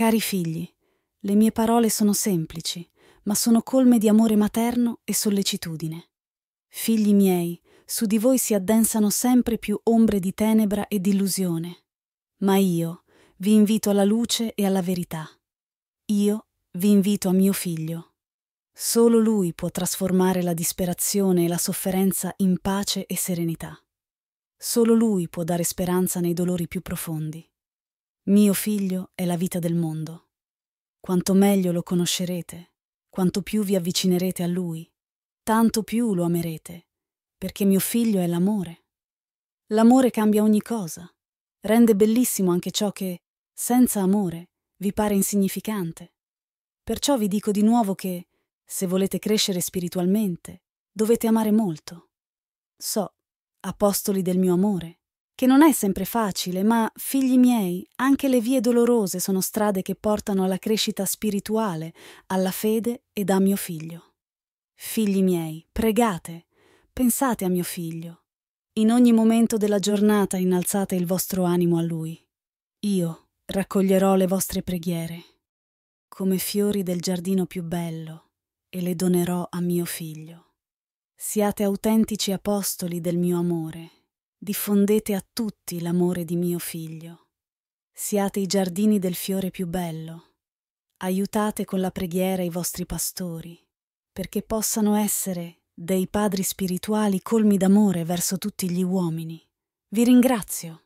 Cari figli, le mie parole sono semplici, ma sono colme di amore materno e sollecitudine. Figli miei, su di voi si addensano sempre più ombre di tenebra e di illusione, ma io vi invito alla luce e alla verità. Io vi invito a mio figlio. Solo lui può trasformare la disperazione e la sofferenza in pace e serenità. Solo lui può dare speranza nei dolori più profondi. Mio figlio è la vita del mondo. Quanto meglio lo conoscerete, quanto più vi avvicinerete a lui, tanto più lo amerete, perché mio figlio è l'amore. L'amore cambia ogni cosa, rende bellissimo anche ciò che, senza amore, vi pare insignificante. Perciò vi dico di nuovo che, se volete crescere spiritualmente, dovete amare molto. So, apostoli del mio amore, che non è sempre facile, ma, figli miei, anche le vie dolorose sono strade che portano alla crescita spirituale, alla fede ed a mio figlio. Figli miei, pregate, pensate a mio figlio. In ogni momento della giornata innalzate il vostro animo a lui. Io raccoglierò le vostre preghiere, come fiori del giardino più bello, e le donerò a mio figlio. Siate autentici apostoli del mio amore Diffondete a tutti l'amore di mio figlio. Siate i giardini del fiore più bello. Aiutate con la preghiera i vostri pastori, perché possano essere dei padri spirituali colmi d'amore verso tutti gli uomini. Vi ringrazio.